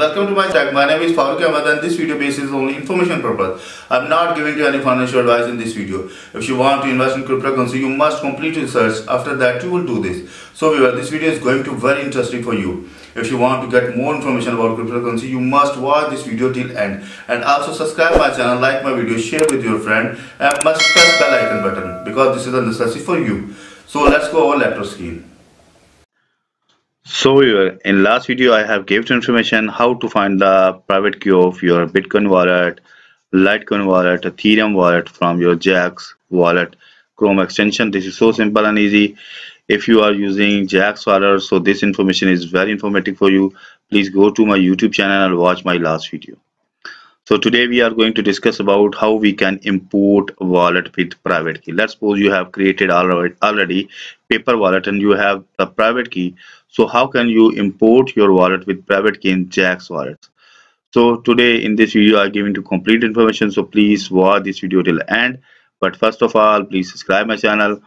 welcome to my channel. My name is Faruk Ahmad, and this video base is only information purpose. I'm not giving you any financial advice in this video. If you want to invest in cryptocurrency, you must complete research. After that, you will do this. So viewer, this video is going to very interesting for you. If you want to get more information about cryptocurrency, you must watch this video till end. And also subscribe my channel, like my video, share with your friend and must press bell icon button because this is a necessity for you. So let's go over laptop screen. So in last video I have gave information how to find the private key of your Bitcoin wallet, Litecoin wallet, Ethereum wallet from your Jax wallet Chrome extension. This is so simple and easy. If you are using Jax wallet, so this information is very informative for you. Please go to my YouTube channel and watch my last video so today we are going to discuss about how we can import wallet with private key let's suppose you have created already paper wallet and you have the private key so how can you import your wallet with private key in jax wallet so today in this video i give you complete information so please watch this video till end but first of all please subscribe my channel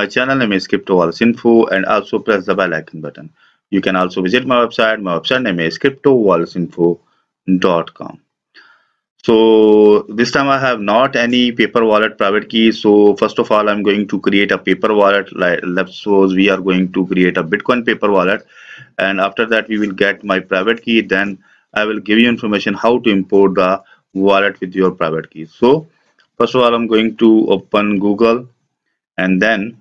my channel name is Info and also press the bell icon button you can also visit my website my website name is CryptoWalletsInfo.com so this time I have not any paper wallet private key. So first of all, I'm going to create a paper wallet. Like, let's suppose we are going to create a Bitcoin paper wallet. And after that, we will get my private key. Then I will give you information how to import the wallet with your private key. So first of all, I'm going to open Google and then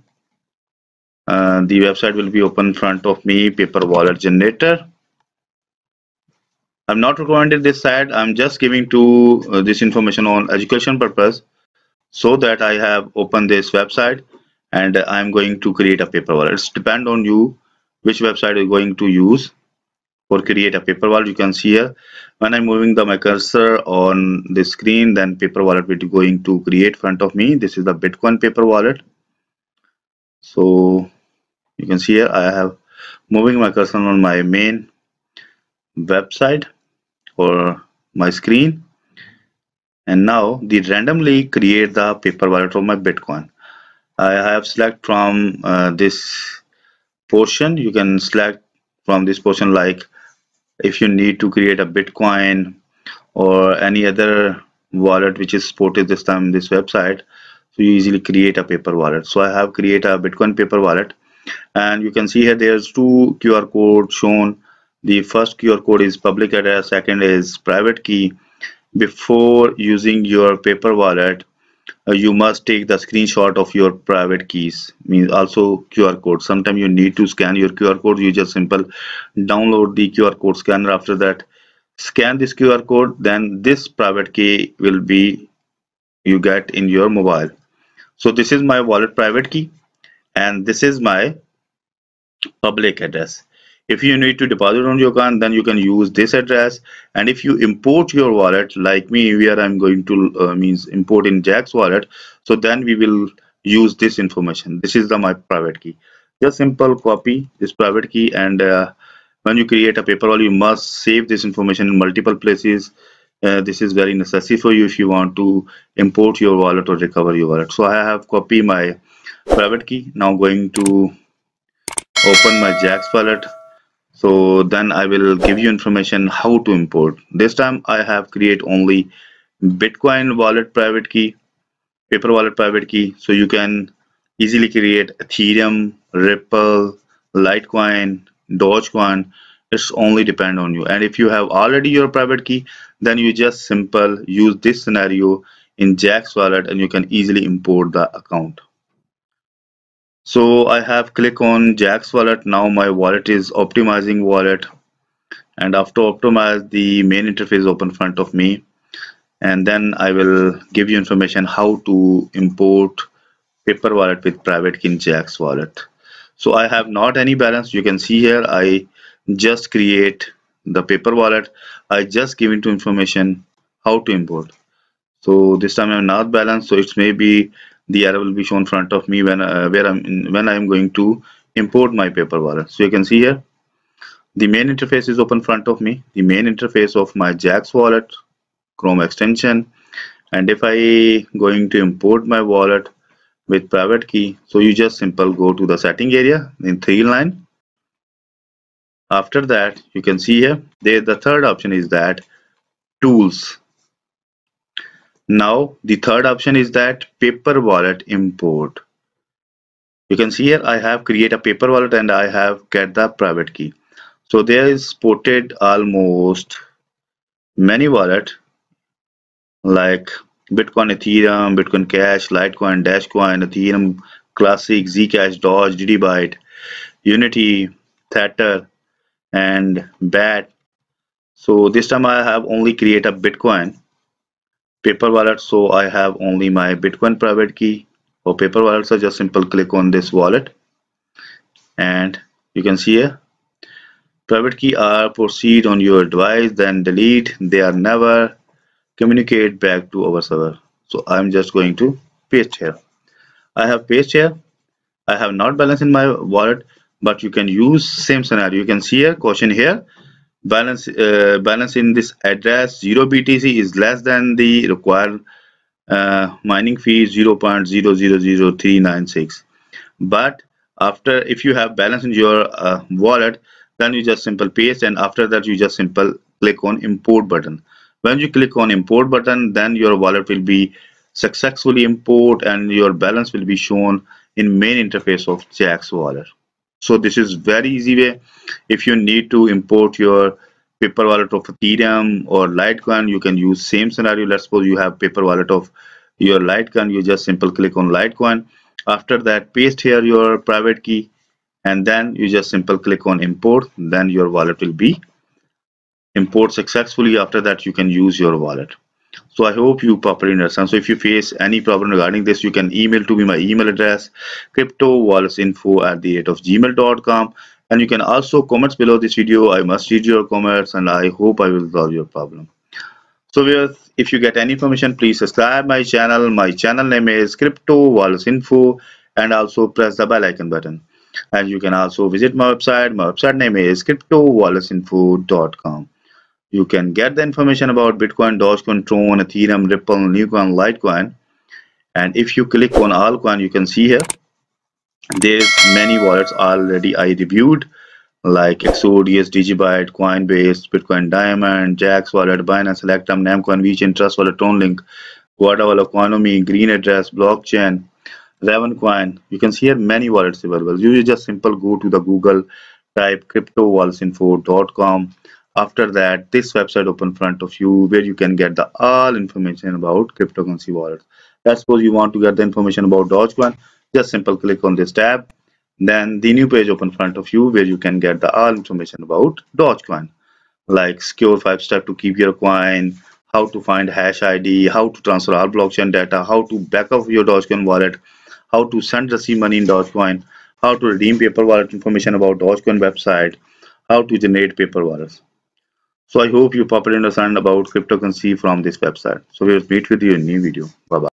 uh, the website will be open in front of me, paper wallet generator. I'm not recommending this site. I'm just giving to uh, this information on education purpose so that I have opened this website and I'm going to create a paper wallet. It's depend on you which website you're going to use for create a paper wallet you can see here when i'm moving the my cursor on the screen then paper wallet will be going to create front of me this is the bitcoin paper wallet so you can see here i have moving my cursor on my main website for my screen and now the randomly create the paper wallet for my Bitcoin I have select from uh, this portion you can select from this portion like if you need to create a Bitcoin or any other wallet which is supported this time this website so you easily create a paper wallet so I have create a Bitcoin paper wallet and you can see here there's two QR code shown the first QR code is public address second is private key before using your paper wallet uh, you must take the screenshot of your private keys means also QR code sometimes you need to scan your QR code you just simple download the QR code scanner after that scan this QR code then this private key will be you get in your mobile so this is my wallet private key and this is my public address if you need to deposit on your account then you can use this address and if you import your wallet like me where i'm going to uh, means import in jack's wallet so then we will use this information this is the my private key just simple copy this private key and uh, when you create a paper wallet, you must save this information in multiple places uh, this is very necessary for you if you want to import your wallet or recover your wallet so i have copied my private key now going to open my jack's wallet so then I will give you information how to import this time I have create only Bitcoin wallet private key paper wallet private key so you can easily create Ethereum Ripple Litecoin Dogecoin it's only depend on you and if you have already your private key then you just simple use this scenario in Jack's wallet and you can easily import the account so I have click on Jax wallet now my wallet is optimizing wallet and after optimize the main interface open in front of me and then I will give you information how to import paper wallet with private key in Jax wallet so I have not any balance you can see here I just create the paper wallet I just give into information how to import so this time I have not balance so it may be the error will be shown in front of me when uh, where I'm in, when I'm going to import my paper wallet. So you can see here the main interface is open front of me the main interface of my Jax wallet Chrome extension and if I going to import my wallet with private key so you just simple go to the setting area in three line after that you can see here there the third option is that tools now the third option is that paper wallet import you can see here i have create a paper wallet and i have get the private key so there is ported almost many wallet like bitcoin ethereum bitcoin cash litecoin dashcoin ethereum classic zcash doge ddbyte unity Tether, and bat so this time i have only create a bitcoin paper wallet so I have only my Bitcoin private key for paper wallet so just simple click on this wallet and you can see here private key are proceed on your device then delete they are never communicate back to our server so I'm just going to paste here I have paste here I have not balance in my wallet but you can use same scenario you can see a caution here balance uh, balance in this address 0 BTC is less than the required uh, mining fee 0.000396 but after if you have balance in your uh, wallet then you just simple paste and after that you just simple click on import button when you click on import button then your wallet will be successfully import and your balance will be shown in main interface of Jacks wallet so this is very easy way if you need to import your paper wallet of ethereum or litecoin you can use same scenario let's suppose you have paper wallet of your litecoin you just simple click on litecoin after that paste here your private key and then you just simple click on import then your wallet will be import successfully after that you can use your wallet so I hope you properly understand. So if you face any problem regarding this, you can email to me my email address info at the rate of gmail.com and you can also comments below this video. I must read your comments and I hope I will solve your problem. So if you get any information, please subscribe my channel. My channel name is Crypto Wallace Info and also press the bell icon button. And you can also visit my website. My website name is cryptowallacinfo.com you can get the information about Bitcoin, Dogecoin, Tron, Ethereum, Ripple, Newcoin, Litecoin. And if you click on Alcoin, you can see here, there's many wallets already I reviewed like Exodus, Digibyte, Coinbase, Bitcoin Diamond, Jax Wallet, Binance, Electrum, Namcoin, VeChain, Trust Wallet, TronLink, Guarda Wallet, Coinomi, Green Address, Blockchain, Ravencoin. You can see here many wallets available. You just simple go to the Google, type cryptowallets.info.com after that this website open front of you where you can get the all information about cryptocurrency wallets let's suppose you want to get the information about dogecoin just simple click on this tab then the new page open front of you where you can get the all information about dogecoin like secure five step to keep your coin how to find hash id how to transfer all blockchain data how to back up your dogecoin wallet how to send receive money in dogecoin how to redeem paper wallet information about dogecoin website how to generate paper wallets so I hope you properly understand about cryptocurrency from this website. So we'll meet with you in new video. Bye bye.